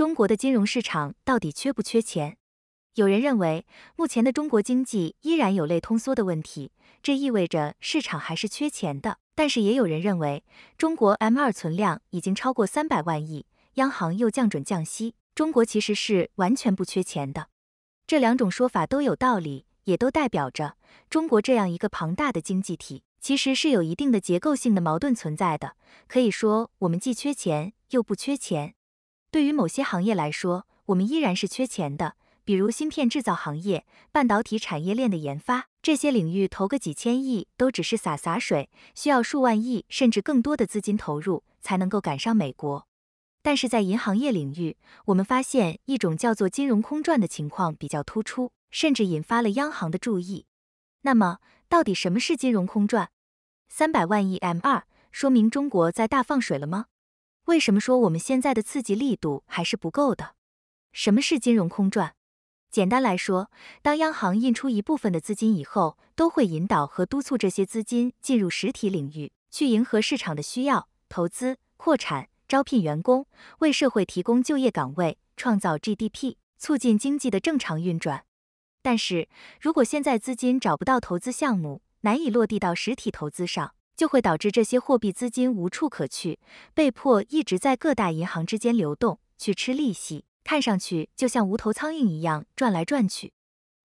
中国的金融市场到底缺不缺钱？有人认为，目前的中国经济依然有类通缩的问题，这意味着市场还是缺钱的。但是也有人认为，中国 M2 存量已经超过三百万亿，央行又降准降息，中国其实是完全不缺钱的。这两种说法都有道理，也都代表着中国这样一个庞大的经济体，其实是有一定的结构性的矛盾存在的。可以说，我们既缺钱又不缺钱。对于某些行业来说，我们依然是缺钱的，比如芯片制造行业、半导体产业链的研发这些领域，投个几千亿都只是洒洒水，需要数万亿甚至更多的资金投入才能够赶上美国。但是在银行业领域，我们发现一种叫做金融空转的情况比较突出，甚至引发了央行的注意。那么，到底什么是金融空转？三百万亿 M2 说明中国在大放水了吗？为什么说我们现在的刺激力度还是不够的？什么是金融空转？简单来说，当央行印出一部分的资金以后，都会引导和督促这些资金进入实体领域，去迎合市场的需要，投资、扩产、招聘员工，为社会提供就业岗位，创造 GDP，促进经济的正常运转。但是，如果现在资金找不到投资项目，难以落地到实体投资上。就会导致这些货币资金无处可去，被迫一直在各大银行之间流动，去吃利息，看上去就像无头苍蝇一样转来转去。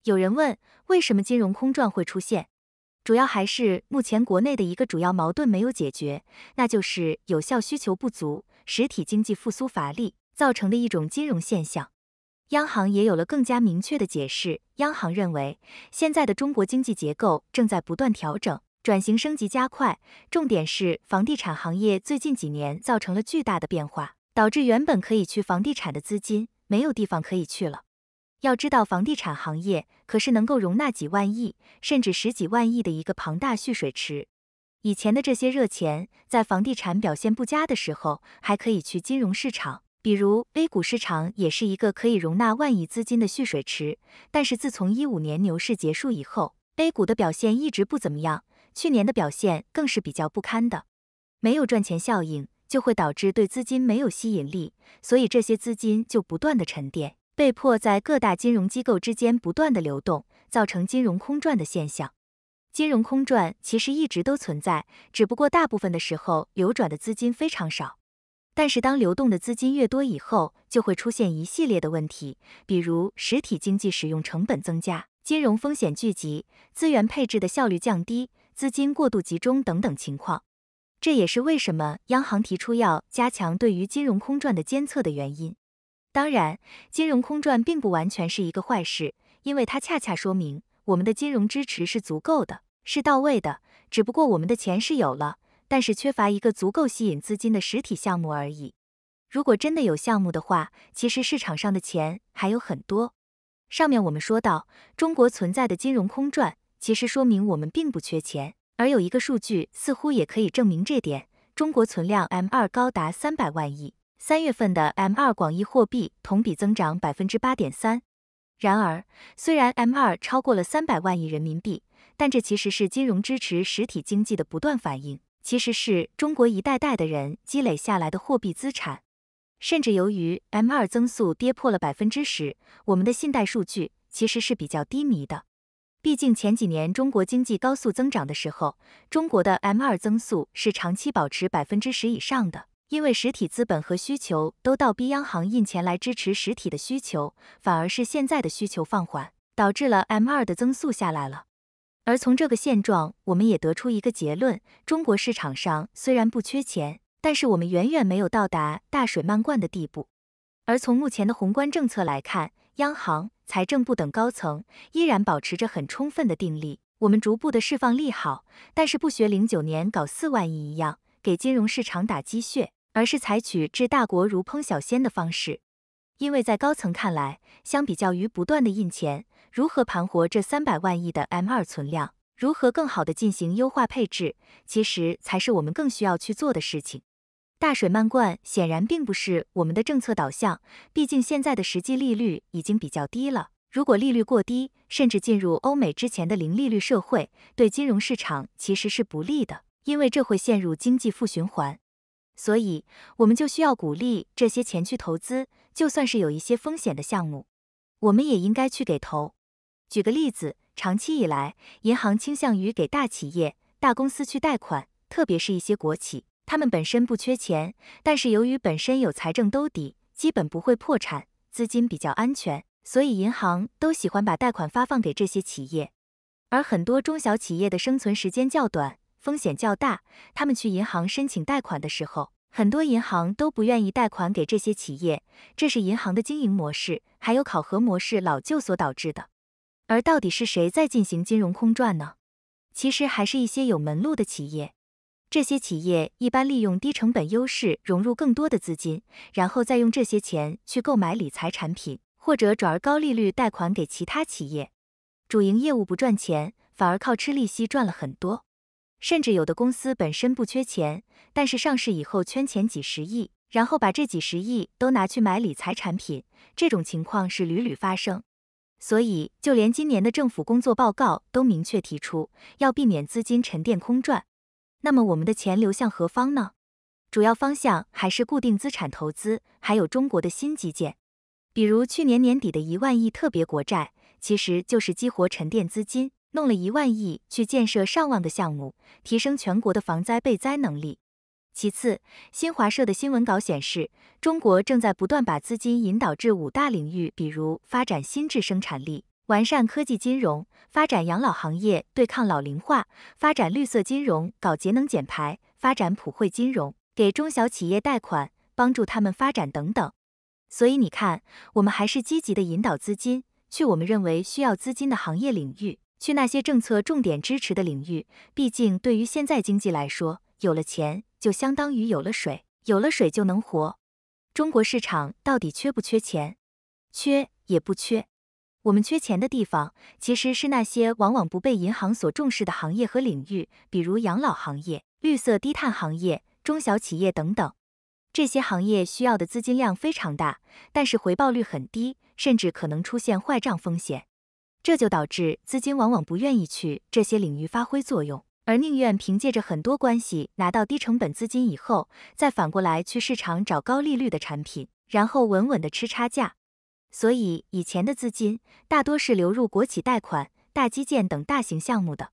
有人问，为什么金融空转会出现？主要还是目前国内的一个主要矛盾没有解决，那就是有效需求不足，实体经济复苏乏力，造成的一种金融现象。央行也有了更加明确的解释。央行认为，现在的中国经济结构正在不断调整。转型升级加快，重点是房地产行业最近几年造成了巨大的变化，导致原本可以去房地产的资金没有地方可以去了。要知道，房地产行业可是能够容纳几万亿甚至十几万亿的一个庞大蓄水池。以前的这些热钱在房地产表现不佳的时候，还可以去金融市场，比如 A 股市场也是一个可以容纳万亿资金的蓄水池。但是自从一五年牛市结束以后，A 股的表现一直不怎么样。去年的表现更是比较不堪的，没有赚钱效应，就会导致对资金没有吸引力，所以这些资金就不断的沉淀，被迫在各大金融机构之间不断的流动，造成金融空转的现象。金融空转其实一直都存在，只不过大部分的时候流转的资金非常少。但是当流动的资金越多以后，就会出现一系列的问题，比如实体经济使用成本增加，金融风险聚集，资源配置的效率降低。资金过度集中等等情况，这也是为什么央行提出要加强对于金融空转的监测的原因。当然，金融空转并不完全是一个坏事，因为它恰恰说明我们的金融支持是足够的，是到位的。只不过我们的钱是有了，但是缺乏一个足够吸引资金的实体项目而已。如果真的有项目的话，其实市场上的钱还有很多。上面我们说到，中国存在的金融空转。其实说明我们并不缺钱，而有一个数据似乎也可以证明这点：中国存量 M2 高达三百万亿，三月份的 M2 广义货币同比增长百分之八点三。然而，虽然 M2 超过了三百万亿人民币，但这其实是金融支持实体经济的不断反应，其实是中国一代代的人积累下来的货币资产。甚至由于 M2 增速跌破了百分之十，我们的信贷数据其实是比较低迷的。毕竟前几年中国经济高速增长的时候，中国的 M2 增速是长期保持百分之十以上的，因为实体资本和需求都倒逼央行印钱来支持实体的需求，反而是现在的需求放缓，导致了 M2 的增速下来了。而从这个现状，我们也得出一个结论：中国市场上虽然不缺钱，但是我们远远没有到达大水漫灌的地步。而从目前的宏观政策来看，央行、财政部等高层依然保持着很充分的定力，我们逐步的释放利好，但是不学零九年搞四万亿一样给金融市场打鸡血，而是采取治大国如烹小鲜的方式。因为在高层看来，相比较于不断的印钱，如何盘活这三百万亿的 M2 存量，如何更好的进行优化配置，其实才是我们更需要去做的事情。大水漫灌显然并不是我们的政策导向，毕竟现在的实际利率已经比较低了。如果利率过低，甚至进入欧美之前的零利率社会，对金融市场其实是不利的，因为这会陷入经济负循环。所以，我们就需要鼓励这些钱去投资，就算是有一些风险的项目，我们也应该去给投。举个例子，长期以来，银行倾向于给大企业、大公司去贷款，特别是一些国企。他们本身不缺钱，但是由于本身有财政兜底，基本不会破产，资金比较安全，所以银行都喜欢把贷款发放给这些企业。而很多中小企业的生存时间较短，风险较大，他们去银行申请贷款的时候，很多银行都不愿意贷款给这些企业，这是银行的经营模式，还有考核模式老旧所导致的。而到底是谁在进行金融空转呢？其实还是一些有门路的企业。这些企业一般利用低成本优势融入更多的资金，然后再用这些钱去购买理财产品，或者转而高利率贷款给其他企业。主营业务不赚钱，反而靠吃利息赚了很多。甚至有的公司本身不缺钱，但是上市以后圈钱几十亿，然后把这几十亿都拿去买理财产品，这种情况是屡屡发生。所以，就连今年的政府工作报告都明确提出，要避免资金沉淀空转。那么我们的钱流向何方呢？主要方向还是固定资产投资，还有中国的新基建，比如去年年底的一万亿特别国债，其实就是激活沉淀资金，弄了一万亿去建设上万个项目，提升全国的防灾备灾能力。其次，新华社的新闻稿显示，中国正在不断把资金引导至五大领域，比如发展新质生产力。完善科技金融，发展养老行业，对抗老龄化；发展绿色金融，搞节能减排；发展普惠金融，给中小企业贷款，帮助他们发展等等。所以你看，我们还是积极的引导资金去我们认为需要资金的行业领域，去那些政策重点支持的领域。毕竟，对于现在经济来说，有了钱就相当于有了水，有了水就能活。中国市场到底缺不缺钱？缺也不缺。我们缺钱的地方，其实是那些往往不被银行所重视的行业和领域，比如养老行业、绿色低碳行业、中小企业等等。这些行业需要的资金量非常大，但是回报率很低，甚至可能出现坏账风险。这就导致资金往往不愿意去这些领域发挥作用，而宁愿凭借着很多关系拿到低成本资金以后，再反过来去市场找高利率的产品，然后稳稳的吃差价。所以以前的资金大多是流入国企贷款、大基建等大型项目的。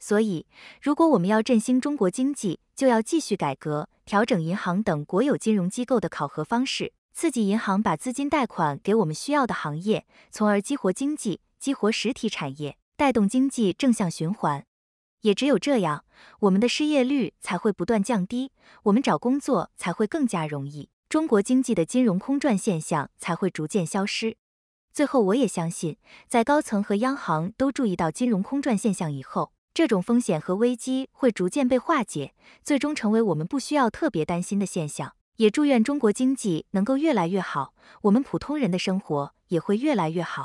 所以，如果我们要振兴中国经济，就要继续改革、调整银行等国有金融机构的考核方式，刺激银行把资金贷款给我们需要的行业，从而激活经济、激活实体产业，带动经济正向循环。也只有这样，我们的失业率才会不断降低，我们找工作才会更加容易。中国经济的金融空转现象才会逐渐消失。最后，我也相信，在高层和央行都注意到金融空转现象以后，这种风险和危机会逐渐被化解，最终成为我们不需要特别担心的现象。也祝愿中国经济能够越来越好，我们普通人的生活也会越来越好。